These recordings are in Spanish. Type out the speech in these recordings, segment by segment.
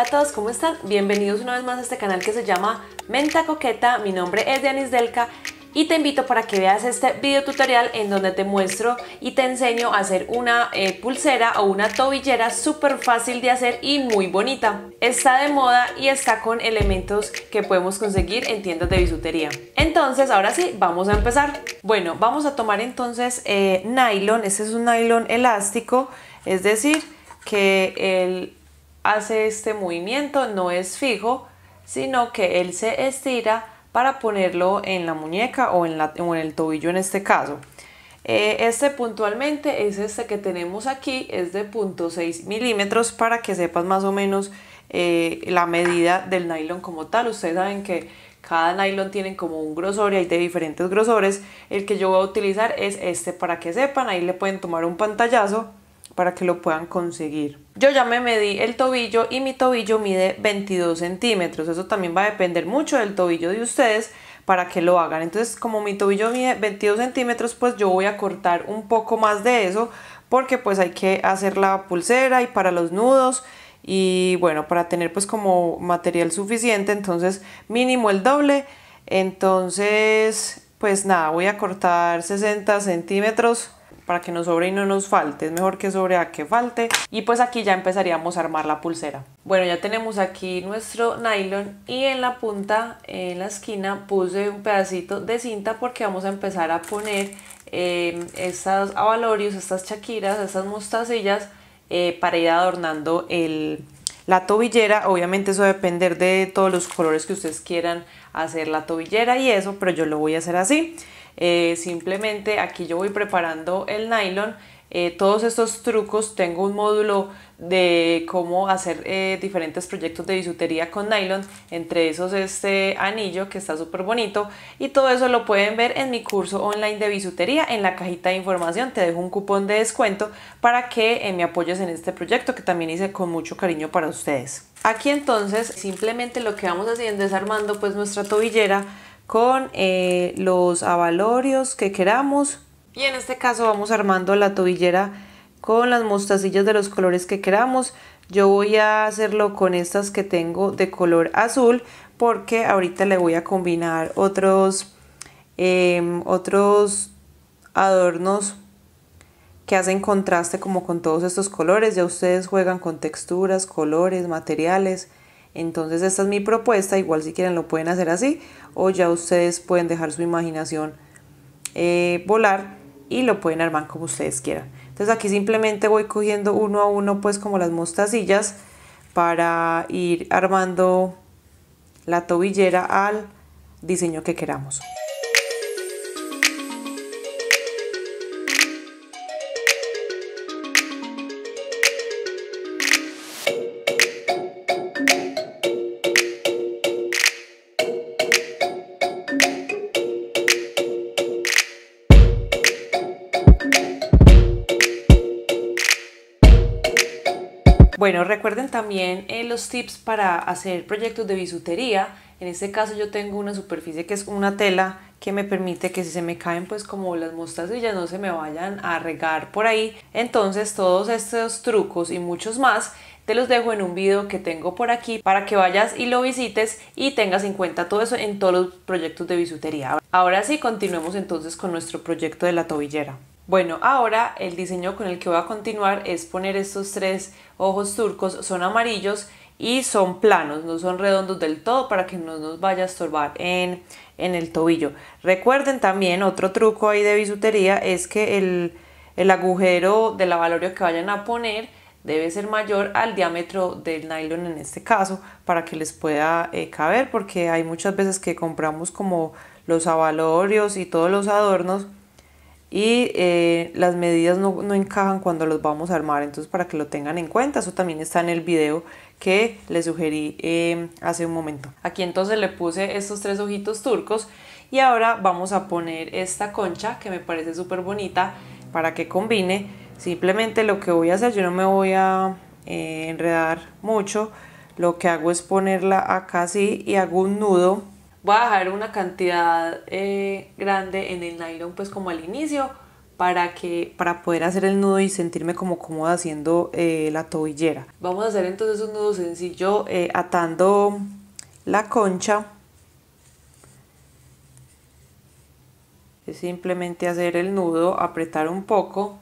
hola a todos, ¿cómo están? Bienvenidos una vez más a este canal que se llama Menta Coqueta, mi nombre es Dianis Delca y te invito para que veas este video tutorial en donde te muestro y te enseño a hacer una eh, pulsera o una tobillera súper fácil de hacer y muy bonita. Está de moda y está con elementos que podemos conseguir en tiendas de bisutería. Entonces ahora sí, vamos a empezar. Bueno, vamos a tomar entonces eh, nylon, este es un nylon elástico, es decir que el hace este movimiento no es fijo, sino que él se estira para ponerlo en la muñeca o en, la, en el tobillo en este caso. Eh, este puntualmente es este que tenemos aquí, es de 0.6 milímetros para que sepas más o menos eh, la medida del nylon como tal. Ustedes saben que cada nylon tiene como un grosor y hay de diferentes grosores. El que yo voy a utilizar es este para que sepan, ahí le pueden tomar un pantallazo para que lo puedan conseguir. Yo ya me medí el tobillo y mi tobillo mide 22 centímetros. Eso también va a depender mucho del tobillo de ustedes para que lo hagan. Entonces, como mi tobillo mide 22 centímetros, pues yo voy a cortar un poco más de eso porque pues hay que hacer la pulsera y para los nudos y bueno, para tener pues como material suficiente, entonces mínimo el doble. Entonces, pues nada, voy a cortar 60 centímetros para que nos sobre y no nos falte. Es mejor que sobre a que falte. Y pues aquí ya empezaríamos a armar la pulsera. Bueno, ya tenemos aquí nuestro nylon y en la punta, en la esquina, puse un pedacito de cinta porque vamos a empezar a poner em, estas avalorios, estas chaquiras, estas mostacillas eh, para ir adornando el, la tobillera, obviamente eso va a depender de todos los colores que ustedes quieran hacer la tobillera y eso, pero yo lo voy a hacer así. Eh, simplemente aquí yo voy preparando el nylon eh, todos estos trucos. Tengo un módulo de cómo hacer eh, diferentes proyectos de bisutería con nylon, entre esos este anillo que está súper bonito y todo eso lo pueden ver en mi curso online de bisutería en la cajita de información te dejo un cupón de descuento para que eh, me apoyes en este proyecto que también hice con mucho cariño para ustedes aquí entonces simplemente lo que vamos haciendo es armando pues nuestra tobillera con los avalorios que queramos y en este caso vamos armando la tobillera con las mostacillas de los colores que queramos yo voy a hacerlo con estas que tengo de color azul porque ahorita le voy a combinar otros em, otros adornos que hacen contraste como con todos estos colores ya ustedes juegan con texturas colores materiales entonces esta es mi propuesta igual si quieren lo pueden hacer así o ya ustedes pueden dejar su imaginación eh, volar y lo pueden armar como ustedes quieran. Entonces aquí simplemente voy cogiendo uno a uno pues como las mostacillas para ir armando la tobillera al diseño que queramos. Bueno, recuerden también eh, los tips para hacer proyectos de bisutería. En este caso yo tengo una superficie que es una tela que me permite que si se me caen pues como las mostacillas no se me vayan a regar por ahí. Entonces todos estos trucos y muchos más te los dejo en un video que tengo por aquí para que vayas y lo visites y tengas en cuenta todo eso en todos los proyectos de bisutería. Ahora sí, continuemos entonces con nuestro proyecto de la tobillera. Bueno, ahora el diseño con el que voy a continuar es poner estos tres ojos turcos, son amarillos y son planos, no son redondos del todo para que no nos vaya a estorbar en, el tobillo. Recuerden también otro truco ahí de bisutería es que el, agujero del avalorio que vayan a poner debe ser mayor al diámetro del nylon en este caso para que les pueda eh, caber porque hay muchas veces que compramos como los avalorios y todos los adornos y eh, las medidas no, encajan cuando los vamos a armar, entonces para que lo tengan en cuenta, eso también está en el video que les sugerí eh, hace un momento. Aquí entonces le puse estos tres ojitos turcos y ahora vamos a poner esta concha que me parece súper bonita para que combine. Simplemente lo que voy a hacer, yo no me voy a eh, enredar mucho, lo que hago es ponerla acá así y hago un nudo voy a dejar una cantidad eh, grande en el nylon pues como al inicio para que para poder hacer el nudo y sentirme como cómoda haciendo eh, la tobillera vamos a hacer entonces un nudo sencillo eh, atando la concha es simplemente hacer el nudo apretar un poco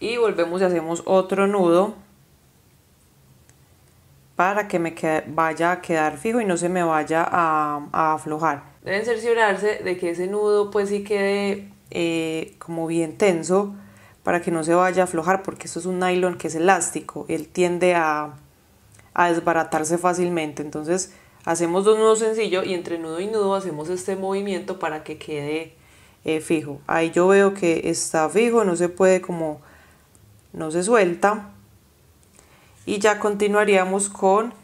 y volvemos y hacemos otro nudo para que me vaya a quedar fijo y no se me vaya a, aflojar. Deben cerciorarse de que ese nudo pues sí quede eh, como bien tenso para que no se vaya a aflojar porque esto es un nylon que es elástico, él tiende a, desbaratarse fácilmente, entonces hacemos dos nudos sencillos y entre nudo y nudo hacemos este movimiento para que quede eh, fijo. Ahí yo veo que está fijo, no se puede como, no se suelta y ya continuaríamos con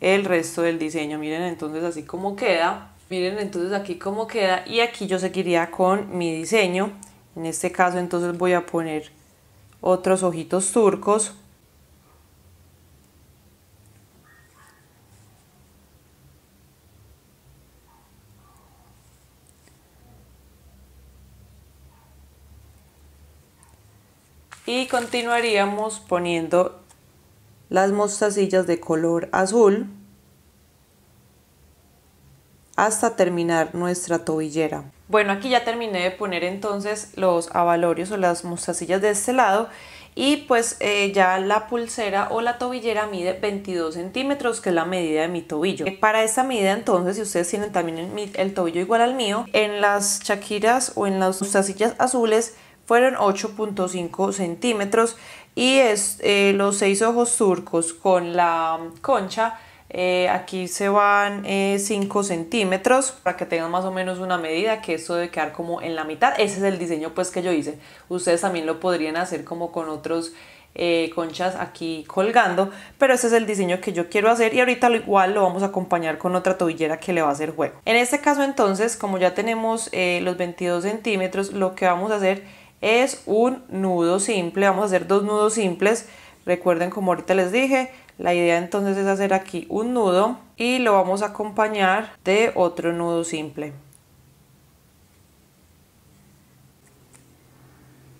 el resto del diseño. Miren entonces así como queda. Miren entonces aquí como queda y aquí yo seguiría con mi diseño. En este caso entonces voy a poner otros ojitos turcos. Y continuaríamos poniendo las mostacillas de color azul hasta terminar nuestra tobillera. Bueno, aquí ya terminé de poner entonces los abalorios o las mostacillas de este lado y pues eh, ya la pulsera o la tobillera mide 22 centímetros que es la medida de mi tobillo eh, para esta medida entonces si ustedes tienen también el, el tobillo igual al mío en las chaquiras o en las mostacillas azules fueron 8.5 centímetros y eh, los seis ojos surcos con la concha eh, aquí se van 5 eh, centímetros para que tengan más o menos una medida que eso debe quedar como en la mitad ese es el diseño pues que yo hice ustedes también lo podrían hacer como con otros conchas aquí colgando pero ese es el diseño que yo quiero hacer y ahorita lo igual lo vamos a acompañar con otra tobillera que le va a hacer juego en este caso entonces como ya tenemos los 22 centímetros lo que vamos a hacer es un nudo simple. Vamos a hacer dos nudos simples. Recuerden como ahorita les dije, la idea entonces es hacer aquí un nudo y lo vamos a acompañar de otro nudo simple.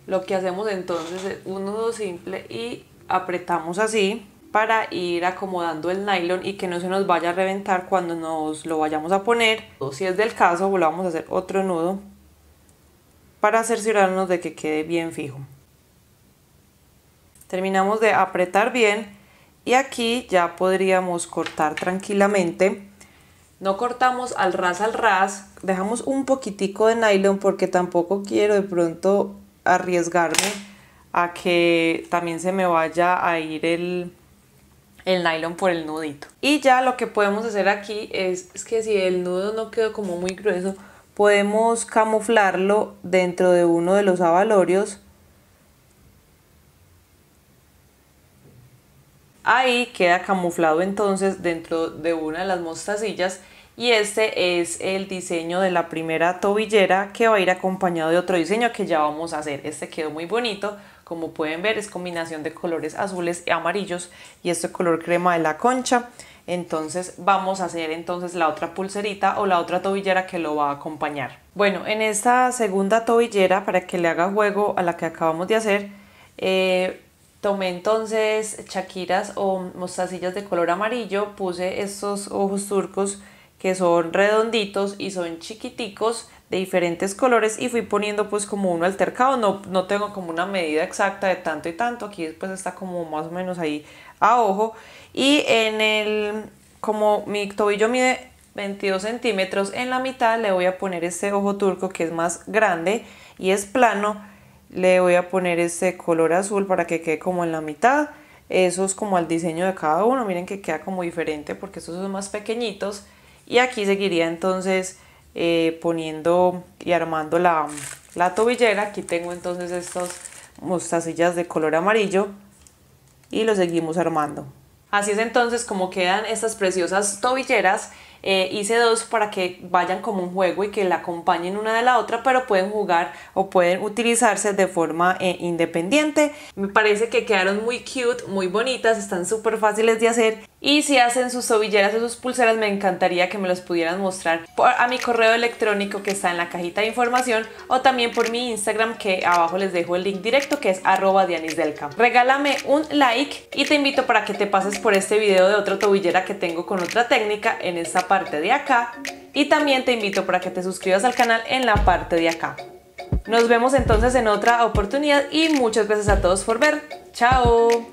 Lo que hacemos entonces es un nudo simple y apretamos así para ir acomodando el nylon y que no se nos vaya a reventar cuando nos lo vayamos a poner. O si es del caso, volvamos a hacer otro nudo para cerciorarnos de que quede bien fijo. Terminamos de apretar bien y aquí ya podríamos cortar tranquilamente. No cortamos al ras al ras, dejamos un poquitico de nylon porque tampoco quiero de pronto arriesgarme a que también se me vaya a ir el, nylon por el nudito. Y ya lo que podemos hacer aquí es que si el nudo no quedó como muy grueso, podemos camuflarlo dentro de uno de los avalorios. Ahí queda camuflado entonces dentro de una de las mostacillas y este es el diseño de la primera tobillera que va a ir acompañado de otro diseño que ya vamos a hacer. Este quedó muy bonito, como pueden ver es combinación de colores azules y amarillos y este color crema de la concha entonces vamos a hacer entonces la otra pulserita o la otra tobillera que lo va a acompañar. Bueno, en esta segunda tobillera para que le haga juego a la que acabamos de hacer, eh, tomé entonces chaquiras o mostacillas de color amarillo, puse estos ojos turcos que son redonditos y son chiquiticos de diferentes colores y fui poniendo pues como uno altercado, no, no tengo como una medida exacta de tanto y tanto, aquí después pues, está como más o menos ahí a ojo y en el, como mi tobillo mide 22 centímetros, en la mitad le voy a poner este ojo turco que es más grande y es plano, le voy a poner este color azul para que quede como en la mitad, eso es como el diseño de cada uno, miren que queda como diferente porque estos son más pequeñitos y aquí seguiría entonces eh, poniendo y armando la, la, tobillera. Aquí tengo entonces estas mostacillas de color amarillo y lo seguimos armando. Así es entonces como quedan estas preciosas tobilleras. Eh, hice dos para que vayan como un juego y que la acompañen una de la otra, pero pueden jugar o pueden utilizarse de forma eh, independiente. Me parece que quedaron muy cute, muy bonitas, están súper fáciles de hacer y si hacen sus tobilleras o sus pulseras, me encantaría que me los pudieran mostrar a mi correo electrónico que está en la cajita de información o también por mi Instagram que abajo les dejo el link directo que es arroba dianisdelca. Regálame un like y te invito para que te pases por este video de otra tobillera que tengo con otra técnica en esta parte de acá. Y también te invito para que te suscribas al canal en la parte de acá. Nos vemos entonces en otra oportunidad y muchas gracias a todos por ver. ¡Chao!